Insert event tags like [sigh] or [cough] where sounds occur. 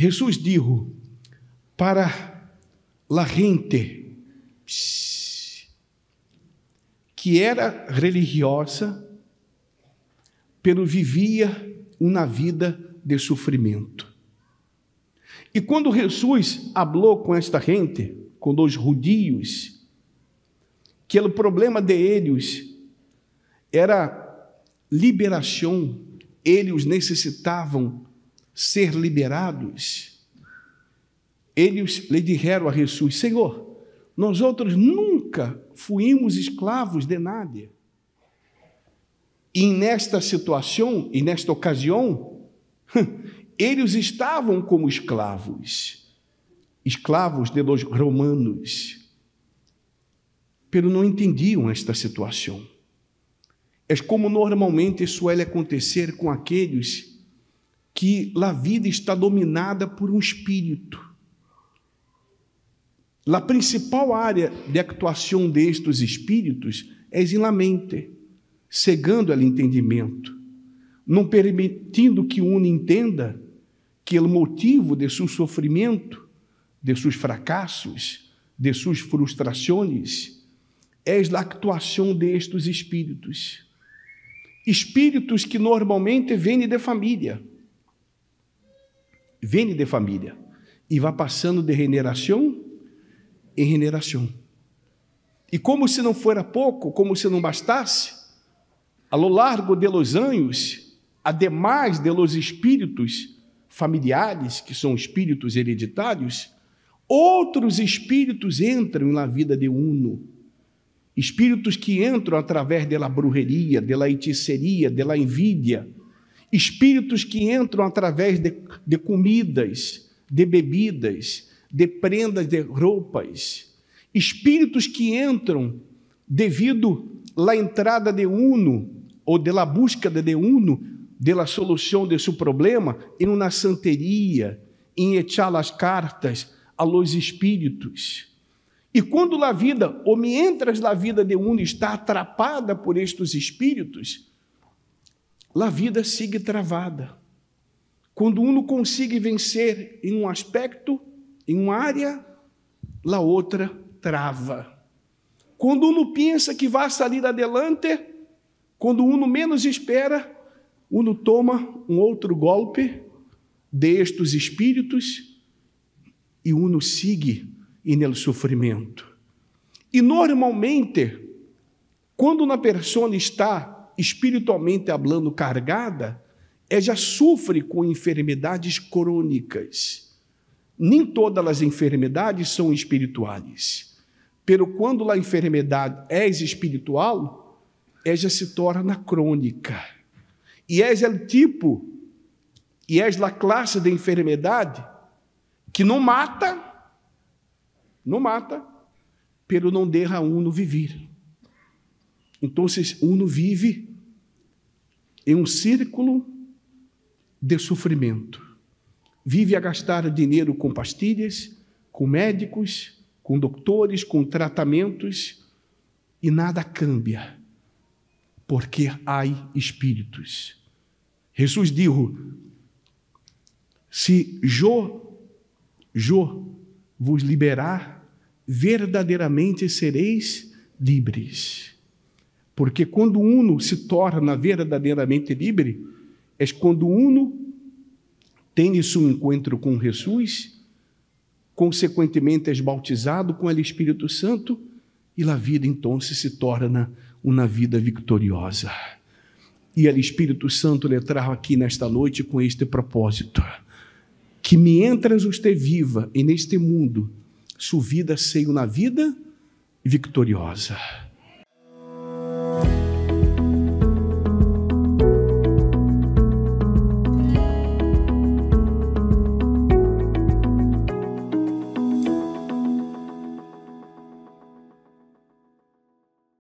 Jesus dijo, para la gente que era religiosa, pero vivia uma vida de sofrimento. E quando Jesus falou com esta gente, com os judíos, que o problema de eles era liberação, eles necessitavam ser liberados, eles lhe disseram a Jesus: Senhor, nós outros nunca fuimos escravos de nada. E nesta situação, e nesta ocasião, [laughs] eles estavam como escravos, escravos de los romanos, pero não entendiam esta situação. É como normalmente suele acontecer com aqueles que a vida está dominada por um espírito. A principal área de atuação destes espíritos é em la mente, cegando o entendimento, não permitindo que um entenda que o motivo de seu sofrimento, de seus fracassos, de suas frustrações, é a atuação destes espíritos. Espíritos que normalmente vêm de família Vem de família. E vai passando de regeneração em regeneração. E como se não fora pouco, como se não bastasse, ao largo de los anos, ademais de los espíritos familiares, que são espíritos hereditários, outros espíritos entram na vida de uno. Espíritos que entram através da brujeria, da heiticeria, da envidia, espíritos que entram através de, de comidas, de bebidas, de prendas, de roupas, espíritos que entram devido à entrada de uno ou pela busca de uno, pela solução desse problema, em uma santeria, em echar as cartas a los espíritos. E quando a vida, ou me entras na vida de uno está atrapada por estes espíritos, a vida sigue travada. Quando um não consegue vencer em um aspecto, em uma área, la outra trava. Quando um pensa que vai sair adelante, quando um menos espera, um toma um outro golpe destes espíritos e um sigue nele sofrimento. E normalmente, quando uma pessoa está espiritualmente hablando cargada, é, já sofre com enfermidades crônicas. Nem todas as enfermidades são espirituais. Pero quando a enfermidade é espiritual, é já se torna crônica. E é o tipo, e é a classe de enfermidade que não mata, não mata, pero não derra no vivir. Então, uno vive em um círculo de sofrimento. Vive a gastar dinheiro com pastilhas, com médicos, com doutores, com tratamentos e nada cambia, porque há espíritos. Jesus disse: se Jô, Jó vos liberar, verdadeiramente sereis livres. Porque quando uno se torna verdadeiramente livre, é quando uno tem esse encontro com Jesus, consequentemente é bautizado com o Espírito Santo, e a vida então se torna uma vida vitoriosa. E o Espírito Santo lhe trago aqui nesta noite com este propósito: que mientras usted viva e neste mundo, sua vida seja uma vida vitoriosa.